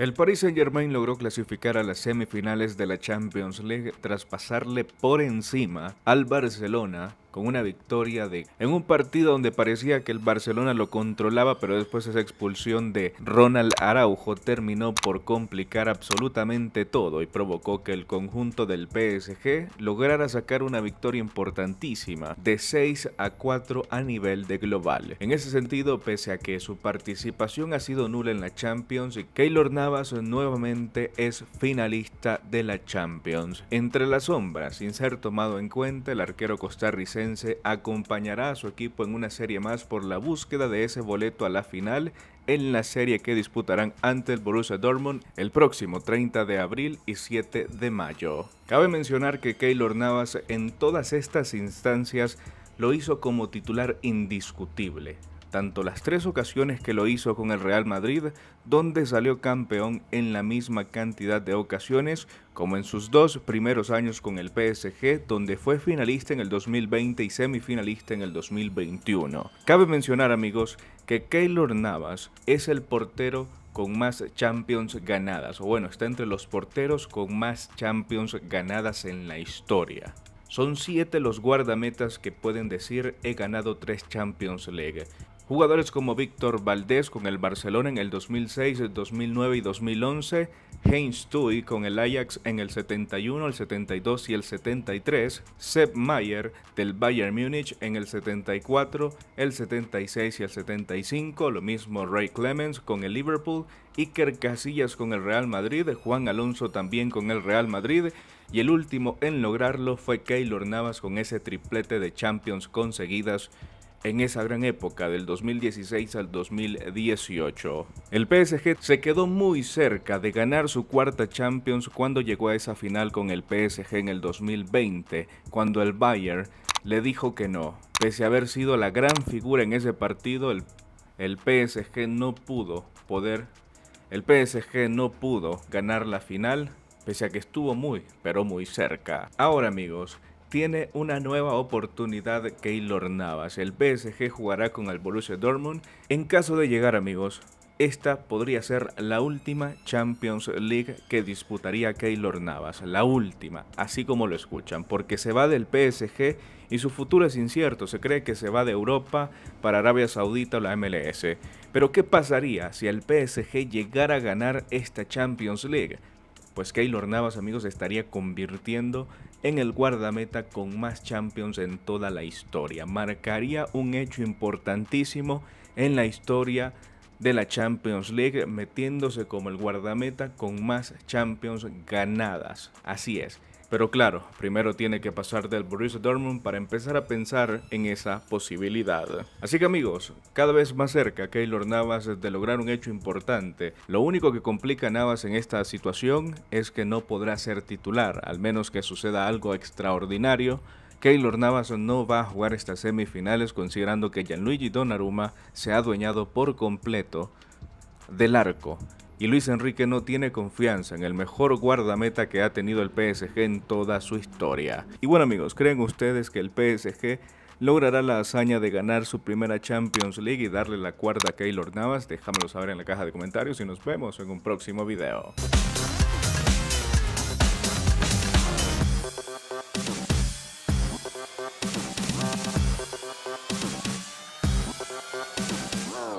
El Paris Saint-Germain logró clasificar a las semifinales de la Champions League tras pasarle por encima al Barcelona con una victoria de en un partido donde parecía que el Barcelona lo controlaba, pero después esa expulsión de Ronald Araujo terminó por complicar absolutamente todo y provocó que el conjunto del PSG lograra sacar una victoria importantísima de 6 a 4 a nivel de global. En ese sentido, pese a que su participación ha sido nula en la Champions, Keylor Navas nuevamente es finalista de la Champions. Entre las sombras, sin ser tomado en cuenta, el arquero costarricense acompañará a su equipo en una serie más por la búsqueda de ese boleto a la final en la serie que disputarán ante el Borussia Dortmund el próximo 30 de abril y 7 de mayo. Cabe mencionar que Keylor Navas en todas estas instancias lo hizo como titular indiscutible, tanto las tres ocasiones que lo hizo con el Real Madrid, donde salió campeón en la misma cantidad de ocasiones, como en sus dos primeros años con el PSG, donde fue finalista en el 2020 y semifinalista en el 2021. Cabe mencionar amigos que Keylor Navas es el portero con más Champions ganadas, o bueno, está entre los porteros con más Champions ganadas en la historia. Son siete los guardametas que pueden decir he ganado tres Champions League. Jugadores como Víctor Valdés con el Barcelona en el 2006, el 2009 y 2011, Heinz Tui con el Ajax en el 71, el 72 y el 73, Sepp Mayer del Bayern Múnich en el 74, el 76 y el 75, lo mismo Ray Clemens con el Liverpool, Iker Casillas con el Real Madrid, Juan Alonso también con el Real Madrid y el último en lograrlo fue Keylor Navas con ese triplete de Champions conseguidas en esa gran época del 2016 al 2018. El PSG se quedó muy cerca de ganar su cuarta Champions cuando llegó a esa final con el PSG en el 2020, cuando el Bayern le dijo que no. Pese a haber sido la gran figura en ese partido, el, PSG no pudo poder el PSG no pudo ganar la final, pese a que estuvo muy, pero muy cerca. Ahora amigos, tiene una nueva oportunidad Keylor Navas. El PSG jugará con el Borussia Dortmund. En caso de llegar, amigos, esta podría ser la última Champions League que disputaría Keylor Navas, la última, así como lo escuchan, porque se va del PSG y su futuro es incierto, se cree que se va de Europa para Arabia Saudita o la MLS. Pero ¿qué pasaría si el PSG llegara a ganar esta Champions League? pues Keylor Navas, amigos, estaría convirtiendo en el guardameta con más Champions en toda la historia. Marcaría un hecho importantísimo en la historia de la Champions League, metiéndose como el guardameta con más Champions ganadas. Así es, pero claro, primero tiene que pasar del Borussia Dortmund para empezar a pensar en esa posibilidad. Así que amigos, cada vez más cerca Keylor Navas de lograr un hecho importante. Lo único que complica a Navas en esta situación es que no podrá ser titular, al menos que suceda algo extraordinario Keylor Navas no va a jugar estas semifinales considerando que Gianluigi Donnarumma se ha adueñado por completo del arco y Luis Enrique no tiene confianza en el mejor guardameta que ha tenido el PSG en toda su historia. Y bueno amigos, ¿creen ustedes que el PSG logrará la hazaña de ganar su primera Champions League y darle la cuarta a Keylor Navas? Déjamelo saber en la caja de comentarios y nos vemos en un próximo video.